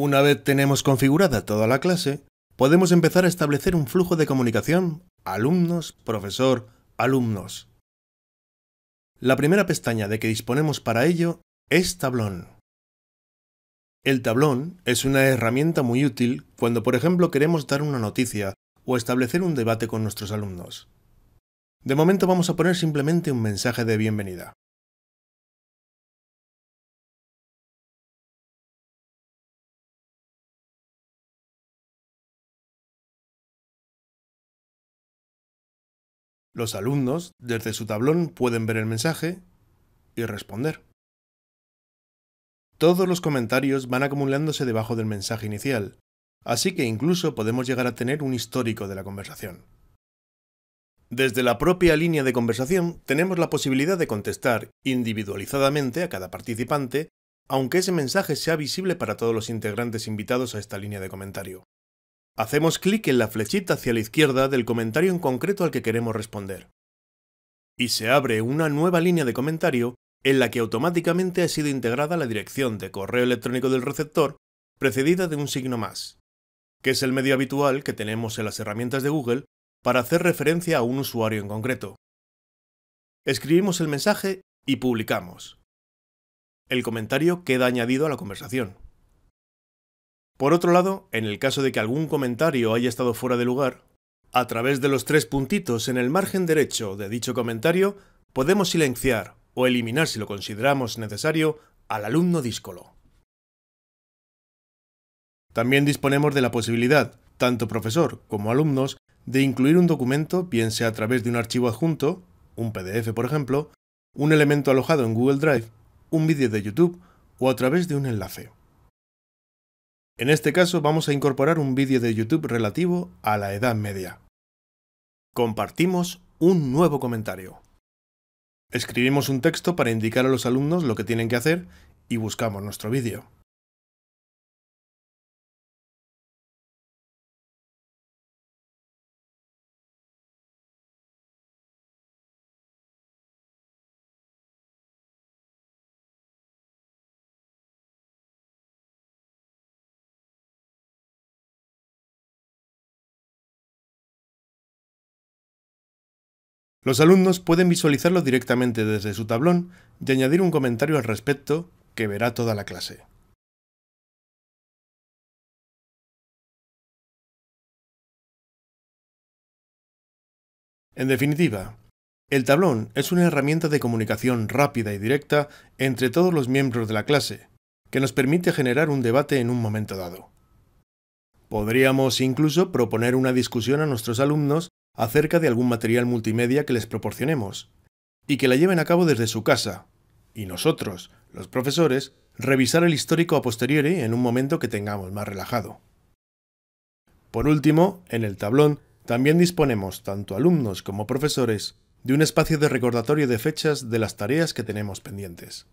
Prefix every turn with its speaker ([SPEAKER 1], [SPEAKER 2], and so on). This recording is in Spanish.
[SPEAKER 1] Una vez tenemos configurada toda la clase, podemos empezar a establecer un flujo
[SPEAKER 2] de comunicación alumnos-profesor-alumnos. La primera pestaña de que disponemos para ello es Tablón. El tablón es una herramienta muy útil cuando, por ejemplo, queremos dar una noticia o
[SPEAKER 1] establecer un debate con nuestros alumnos. De momento vamos a poner simplemente un mensaje de bienvenida. Los alumnos, desde su tablón, pueden ver el
[SPEAKER 2] mensaje y responder. Todos los comentarios van acumulándose debajo del mensaje inicial, así que incluso podemos llegar a tener un histórico de la conversación. Desde la propia línea de conversación tenemos la posibilidad de contestar individualizadamente a cada participante, aunque ese mensaje sea visible para todos los integrantes invitados a esta línea de comentario. Hacemos clic en la flechita hacia la izquierda del comentario en concreto al que queremos responder. Y se abre una nueva línea de comentario en la que automáticamente ha sido integrada la dirección de correo electrónico del receptor precedida de un signo más, que es el medio habitual que tenemos en las herramientas de Google para hacer referencia a un usuario en concreto. Escribimos el mensaje y publicamos. El comentario queda añadido a la conversación. Por otro lado, en el caso de que algún comentario haya estado fuera de lugar, a través de los tres puntitos en el margen derecho de dicho comentario, podemos silenciar o eliminar si lo consideramos necesario al alumno díscolo. También disponemos de la posibilidad, tanto profesor como alumnos, de incluir un documento, bien sea a través de un archivo adjunto, un PDF por ejemplo, un elemento alojado en Google Drive, un vídeo de YouTube o a través de un enlace. En este caso vamos a incorporar un vídeo de YouTube relativo a la Edad Media. Compartimos un nuevo comentario. Escribimos
[SPEAKER 1] un texto para indicar a los alumnos lo que tienen que hacer y buscamos nuestro vídeo. Los alumnos pueden visualizarlo directamente desde su tablón y añadir un comentario al respecto que verá toda la clase. En definitiva, el tablón es una herramienta de
[SPEAKER 2] comunicación rápida y directa entre todos los miembros de la clase, que nos permite generar un debate en un momento dado. Podríamos incluso proponer una discusión a nuestros alumnos acerca de algún material multimedia que les proporcionemos, y que la lleven a cabo desde su casa, y nosotros, los profesores, revisar el histórico a posteriori en un momento que tengamos más relajado. Por último, en el tablón también disponemos, tanto alumnos como profesores, de un espacio de recordatorio de fechas de las
[SPEAKER 1] tareas que tenemos pendientes.